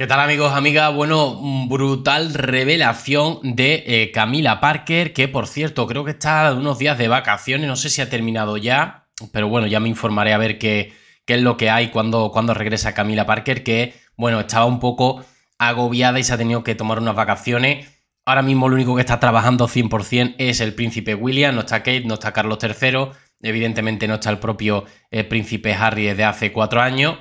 ¿Qué tal amigos, amigas? Bueno, brutal revelación de eh, Camila Parker, que por cierto creo que está unos días de vacaciones, no sé si ha terminado ya, pero bueno, ya me informaré a ver qué, es lo que hay cuando, cuando regresa Camila Parker, que bueno, estaba un poco agobiada y se ha tenido que tomar unas vacaciones. Ahora mismo lo único que está trabajando 100% es el príncipe William, no está Kate, no está Carlos III, evidentemente no está el propio eh, príncipe Harry desde hace cuatro años.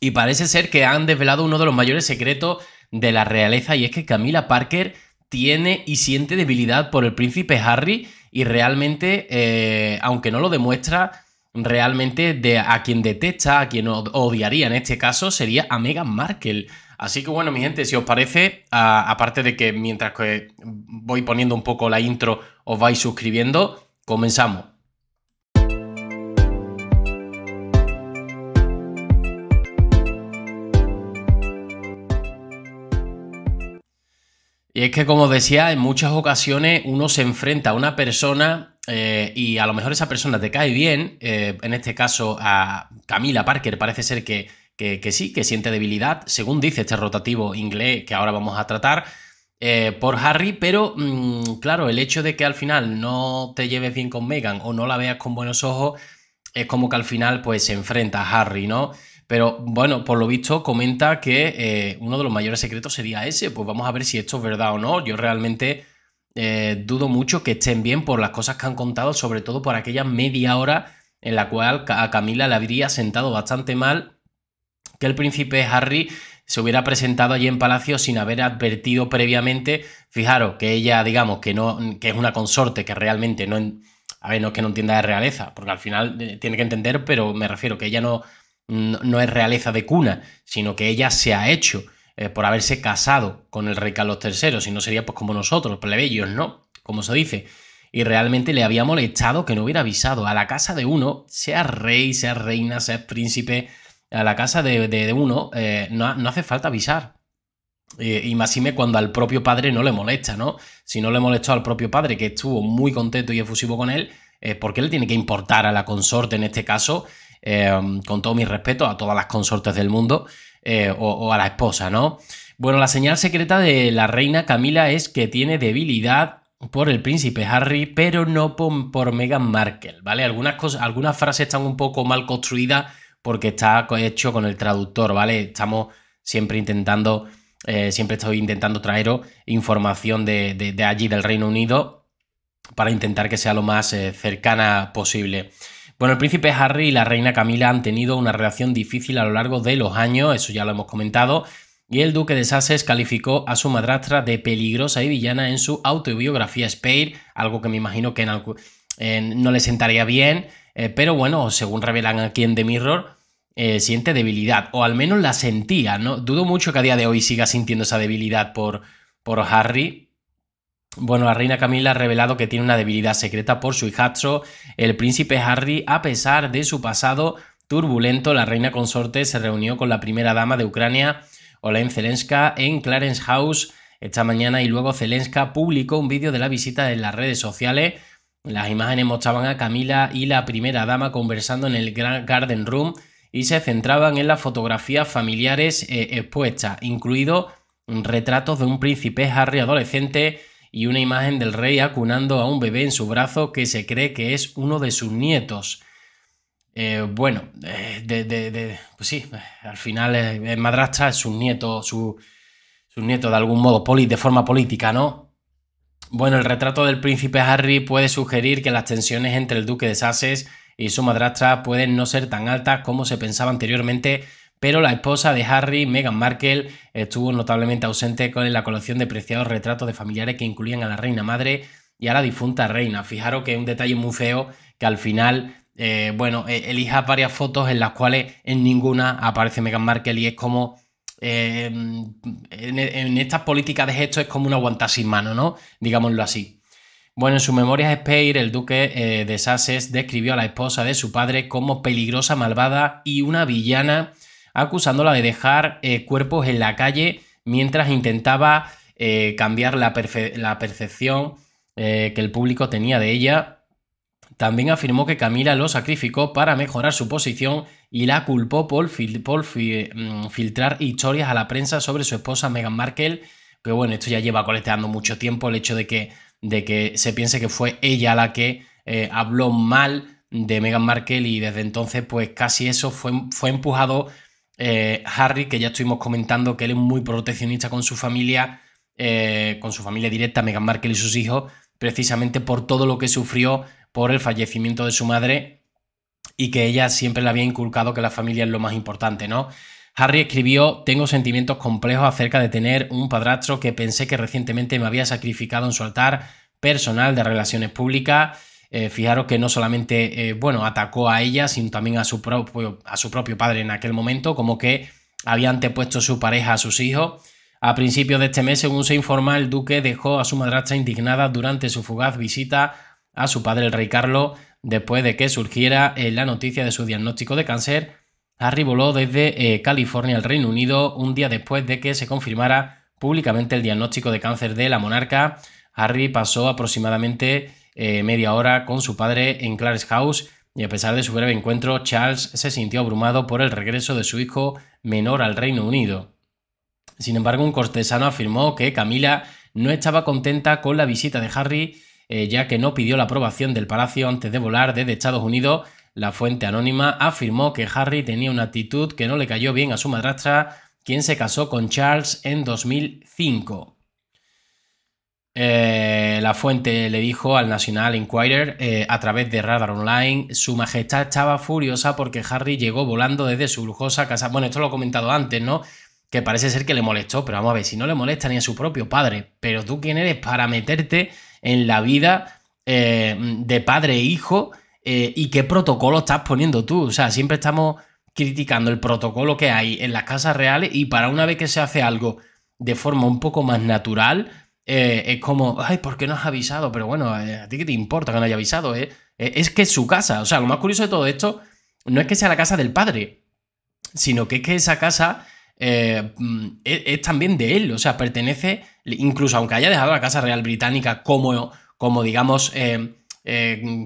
Y parece ser que han desvelado uno de los mayores secretos de la realeza y es que Camila Parker tiene y siente debilidad por el príncipe Harry y realmente, eh, aunque no lo demuestra, realmente a quien detesta, a quien odiaría en este caso, sería a Meghan Markle. Así que bueno, mi gente, si os parece, aparte de que mientras que voy poniendo un poco la intro, os vais suscribiendo, comenzamos. Y es que, como decía, en muchas ocasiones uno se enfrenta a una persona eh, y a lo mejor esa persona te cae bien. Eh, en este caso, a Camila Parker parece ser que, sí, que siente debilidad, según dice este rotativo inglés que ahora vamos a tratar. Eh, por Harry, pero mm, claro, el hecho de que al final no te lleves bien con Megan o no la veas con buenos ojos es como que al final pues se enfrenta a Harry, ¿no? Pero bueno, por lo visto comenta que eh, uno de los mayores secretos sería ese. Pues vamos a ver si esto es verdad o no. Yo realmente eh, dudo mucho que estén bien por las cosas que han contado, sobre todo por aquella media hora en la cual a Camila le habría sentado bastante mal que el príncipe Harry se hubiera presentado allí en Palacio sin haber advertido previamente. Fijaros que ella, digamos, que no, que es una consorte que realmente no. A ver, no que no entienda de realeza, porque al final eh, tiene que entender, pero me refiero que ella no no, es realeza de cuna, sino que ella se ha hecho eh, por haberse casado con el rey Carlos III, si no sería pues como nosotros, plebeyos, ¿no? Como se dice. Y realmente le había molestado que no hubiera avisado a la casa de uno, sea rey, sea reina, sea príncipe, a la casa de, uno eh, no, hace falta avisar. Y, más si me cuando al propio padre no le molesta, ¿no? Si no le molestó al propio padre, que estuvo muy contento y efusivo con él, ...porque ¿por le tiene que importar a la consorte en este caso Em, con todo mi respeto a todas las consortes del mundo eh, o, a la esposa, ¿no? Bueno, la señal secreta de la reina Camila es que tiene debilidad por el príncipe Harry, pero no por, Meghan Markle, ¿vale? Algunas, cosas, algunas frases están un poco mal construidas porque está hecho con el traductor, ¿vale? Estamos siempre intentando, eh, siempre estoy intentando traeros información de, allí, del Reino Unido, para intentar que sea lo más eh, cercana posible. Bueno, el príncipe Harry y la reina Camila han tenido una relación difícil a lo largo de los años, eso ya lo hemos comentado, y el duque de Sussex calificó a su madrastra de peligrosa y villana en su autobiografía Spade, algo que me imagino que no le sentaría bien, eh, pero bueno, según revelan aquí en The Mirror, eh, siente debilidad, o al menos la sentía, ¿no? Dudo mucho que a día de hoy siga sintiendo esa debilidad por, por Harry, bueno, la reina Camila ha revelado que tiene una debilidad secreta por su hijastro, el príncipe Harry, a pesar de su pasado turbulento. La reina consorte se reunió con la primera dama de Ucrania, olena Zelenska, en Clarence House esta mañana y luego Zelenska publicó un vídeo de la visita en las redes sociales. Las imágenes mostraban a Camila y la primera dama conversando en el Grand Garden Room y se centraban en las fotografías familiares eh, expuestas, incluido retratos de un príncipe Harry adolescente y una imagen del rey acunando a un bebé en su brazo que se cree que es uno de sus nietos. Eh, bueno, eh, de, pues sí, al final eh, es madrastra es su nieto, su, su nieto de algún modo, poli, de forma política, ¿no? Bueno, el retrato del príncipe Harry puede sugerir que las tensiones entre el duque de Sussex y su madrastra pueden no ser tan altas como se pensaba anteriormente, pero la esposa de Harry, Meghan Markle, estuvo notablemente ausente con la colección de preciados retratos de familiares que incluían a la reina madre y a la difunta reina. Fijaros que es un detalle muy feo que al final, eh, bueno, eh, elija varias fotos en las cuales en ninguna aparece Meghan Markle y es como... Eh, en, estas políticas de gesto es como una guanta sin mano, ¿no? Digámoslo así. Bueno, en sus memorias Speir, el duque de Sussex describió a la esposa de su padre como peligrosa, malvada y una villana acusándola de dejar eh, cuerpos en la calle mientras intentaba eh, cambiar la, percepción eh, que el público tenía de ella. También afirmó que Camila lo sacrificó para mejorar su posición y la culpó por, mm, filtrar historias a la prensa sobre su esposa Meghan Markle, que bueno, esto ya lleva coleteando mucho tiempo el hecho de que, de que se piense que fue ella la que habló mal de Meghan Markle y desde entonces pues casi eso fue, fue empujado eh, Harry, que ya estuvimos comentando que él es muy proteccionista con su familia, eh, con su familia directa, Meghan Markle y sus hijos, precisamente por todo lo que sufrió por el fallecimiento de su madre y que ella siempre le había inculcado que la familia es lo más importante, ¿no? Harry escribió, tengo sentimientos complejos acerca de tener un padrastro que pensé que recientemente me había sacrificado en su altar personal de relaciones públicas eh, fijaros que no solamente eh, bueno, atacó a ella, sino también a su, propio, a su propio padre en aquel momento, como que había antepuesto su pareja a sus hijos. A principios de este mes, según se informa, el duque dejó a su madrastra indignada durante su fugaz visita a su padre, el rey Carlos, después de que surgiera eh, la noticia de su diagnóstico de cáncer. Harry voló desde California al Reino Unido un día después de que se confirmara públicamente el diagnóstico de cáncer de la monarca. Harry pasó aproximadamente eh, media hora con su padre en Clarence House y a pesar de su breve encuentro, Charles se sintió abrumado por el regreso de su hijo menor al Reino Unido. Sin embargo, un cortesano afirmó que Camila no estaba contenta con la visita de Harry, eh, ya que no pidió la aprobación del palacio antes de volar desde Estados Unidos. La fuente anónima afirmó que Harry tenía una actitud que no le cayó bien a su madrastra, quien se casó con Charles en 2005. Eh, eh, la fuente le dijo al National Enquirer eh, a través de Radar Online, Su Majestad estaba furiosa porque Harry llegó volando desde su lujosa casa. Bueno, esto lo he comentado antes, ¿no? Que parece ser que le molestó, pero vamos a ver, si no le molesta ni a su propio padre, pero tú quién eres para meterte en la vida eh, de padre e hijo y qué protocolo estás poniendo tú. O sea, siempre estamos criticando el protocolo que hay en las casas reales y para una vez que se hace algo de forma un poco más natural, eh, es como, ay, ¿por qué no has avisado? Pero bueno, eh, ¿a ti qué te importa que no haya avisado? Eh, es que es su casa. O sea, lo más curioso de todo esto no es que sea la casa del padre, sino que es que esa casa mm, e, es, también de él. O sea, pertenece, incluso aunque haya dejado la Casa Real Británica como, como digamos,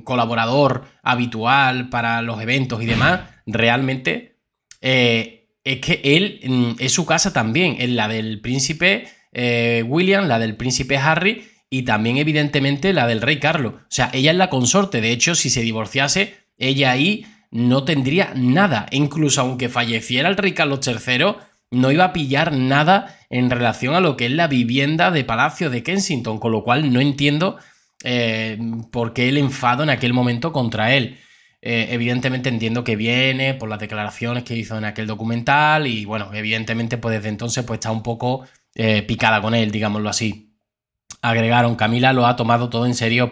colaborador habitual para los eventos y demás, realmente es que él mm, es su casa también, es la del príncipe eh, William, la del príncipe Harry y también evidentemente la del rey Carlos. O sea, ella es la consorte. De hecho, si se divorciase, ella ahí no tendría nada. incluso aunque falleciera el rey Carlos III, no iba a pillar nada en relación a lo que es la vivienda de Palacio de Kensington, con lo cual no entiendo eh, por qué el enfado en aquel momento contra él. Eh, evidentemente entiendo que viene por las declaraciones que hizo en aquel documental y bueno, evidentemente pues desde entonces pues está un poco eh, picada con él, digámoslo así. Agregaron, Camila lo ha tomado todo en serio,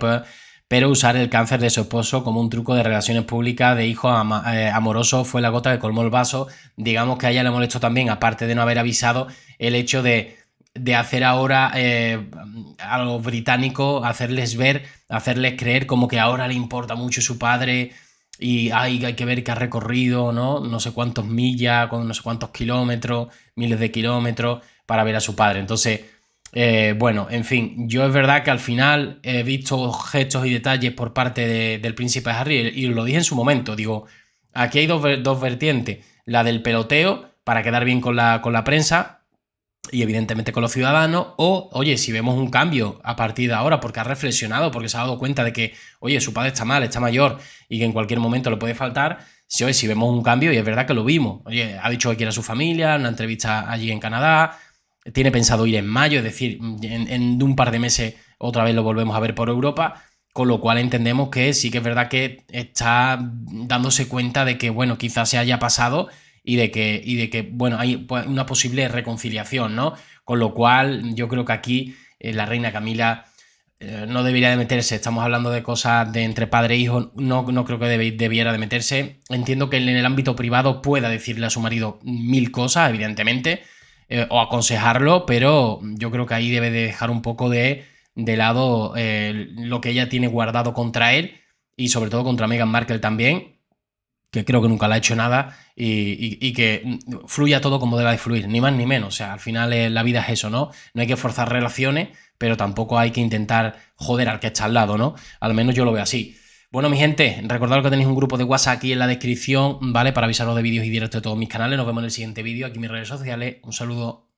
pero, usar el cáncer de su esposo como un truco de relaciones públicas de hijo eh, amoroso fue la gota que colmó el vaso. Digamos que a ella le molestó también, aparte de no haber avisado, el hecho de, hacer ahora eh, algo británico, hacerles ver, hacerles creer como que ahora le importa mucho su padre y hay que ver que ha recorrido, ¿no? No sé cuántos millas, no sé cuántos kilómetros, miles de kilómetros para ver a su padre. Entonces, eh, bueno, en fin, yo es verdad que al final he visto gestos y detalles por parte del príncipe Harry y lo dije en su momento, digo, aquí hay dos, vertientes, la del peloteo para quedar bien con la, con la prensa, y evidentemente con los ciudadanos, o oye, si vemos un cambio a partir de ahora porque ha reflexionado, porque se ha dado cuenta de que, oye, su padre está mal, está mayor y que en cualquier momento le puede faltar, si oye, si vemos un cambio, y es verdad que lo vimos, oye, ha dicho que quiere a su familia, en una entrevista allí en Canadá, tiene pensado ir en mayo, es decir, en, un par de meses otra vez lo volvemos a ver por Europa, con lo cual entendemos que sí que es verdad que está dándose cuenta de que, bueno, quizás se haya pasado y de que, y de que bueno, hay una posible reconciliación, ¿no? Con lo cual yo creo que aquí eh, la reina Camila eh, no debería de meterse, estamos hablando de cosas de entre padre e hijo, no, no creo que debiera de meterse. Entiendo que en el ámbito privado pueda decirle a su marido mil cosas, evidentemente, eh, o aconsejarlo, pero yo creo que ahí debe de dejar un poco de, de lado eh, lo que ella tiene guardado contra él y sobre todo contra Meghan Markle también, que creo que nunca le ha hecho nada y, que fluya todo como debe de fluir, ni más ni menos. O sea, al final eh, la vida es eso, ¿no? No hay que forzar relaciones, pero tampoco hay que intentar joder al que está al lado, ¿no? Al menos yo lo veo así. Bueno, mi gente, recordad que tenéis un grupo de WhatsApp aquí en la descripción, ¿vale? Para avisaros de vídeos y directos de todos mis canales. Nos vemos en el siguiente vídeo, aquí en mis redes sociales. Un saludo.